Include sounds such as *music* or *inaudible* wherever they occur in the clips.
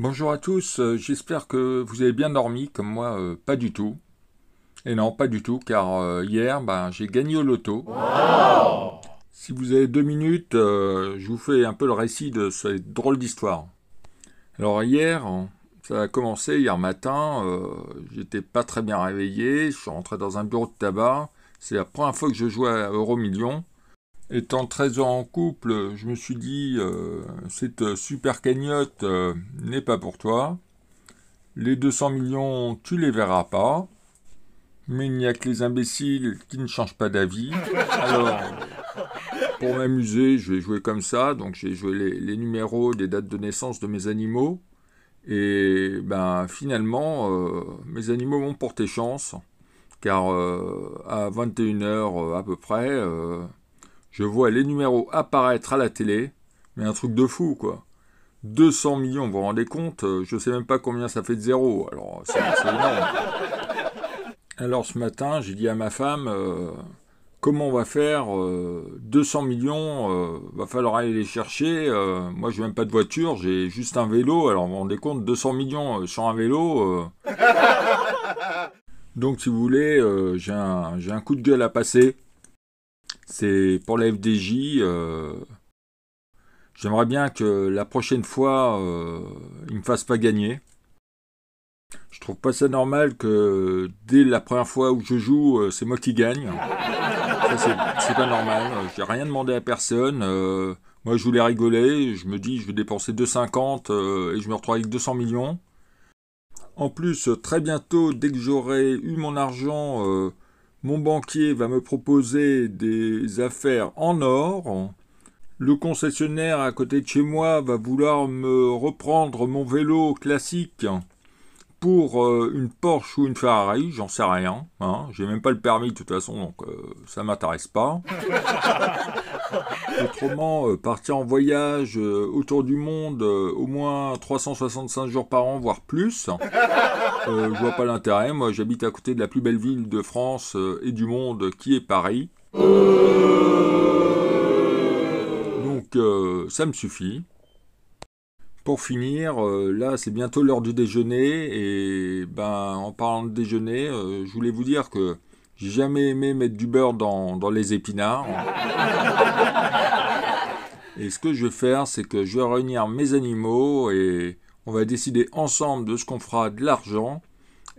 Bonjour à tous, euh, j'espère que vous avez bien dormi, comme moi, euh, pas du tout. Et non, pas du tout, car euh, hier, ben, j'ai gagné au loto. si vous avez deux minutes, je vous fais un peu le récit de cette drôle d'histoire. Alors hier, ça a commencé hier matin, j'étais pas très bien réveillé, je suis rentré dans un bureau de tabac, c'est la première fois que je jouais à Euro étant 13 ans en couple, je me suis dit, euh, cette super cagnotte euh, n'est pas pour toi. Les 200 millions, tu les verras pas. Mais il n'y a que les imbéciles qui ne changent pas d'avis. Alors, pour m'amuser, je vais jouer comme ça. Donc, j'ai joué les, numéros des dates de naissance de mes animaux. Et ben, finalement, euh, mes animaux m'ont porté chance. Car à 21h à peu près, je vois les numéros apparaître à la télé, mais un truc de fou, quoi. 200 millions, vous vous rendez compte euh, Je sais même pas combien ça fait de zéro, alors *laughs* Alors ce matin, j'ai dit à ma femme, euh, comment on va faire 200 euh, millions, va falloir aller les chercher. moi, je n'ai même pas de voiture, j'ai juste un vélo, alors vous vous rendez compte, 200 millions sur un vélo *laughs* Donc si vous voulez, j'ai un coup de gueule à passer. C'est pour la FDJ. Euh, j'aimerais bien que la prochaine fois, euh, il ils ne me fassent pas gagner. Je trouve pas ça normal que dès la première fois où je joue, euh, c'est moi qui gagne. c'est pas normal. je n'ai rien demandé à personne. moi, je voulais rigoler. Je me dis, je vais dépenser 2,50 et je me retrouve avec 200 millions. En plus, très bientôt, dès que j'aurai eu mon argent, mon banquier va me proposer des affaires en or. Le concessionnaire à côté de chez moi va vouloir me reprendre mon vélo classique pour euh, une Porsche ou une Ferrari, j'en sais rien. Hein. J'ai même pas le permis de toute façon, donc euh, ça m'intéresse pas. *laughs* Autrement, euh, partir en voyage autour du monde au moins 365 jours par an, voire plus, je vois pas l'intérêt. Moi, j'habite à côté de la plus belle ville de France et du monde, qui est Paris. Donc, ça me suffit pour finir, euh, là c'est bientôt l'heure du déjeuner et ben en parlant de déjeuner, euh, je voulais vous dire que j'ai jamais aimé mettre du beurre dans, les épinards. *laughs* et ce que je vais faire, c'est que je vais réunir mes animaux et on va décider ensemble de ce qu'on fera de l'argent.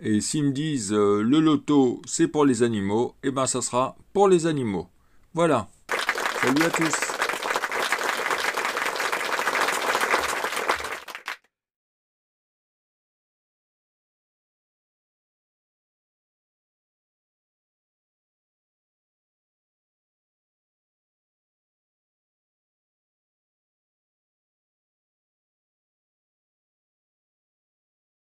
Et s'ils me disent euh, le loto c'est pour les animaux, et eh ben ça sera pour les animaux. Voilà. Salut à tous.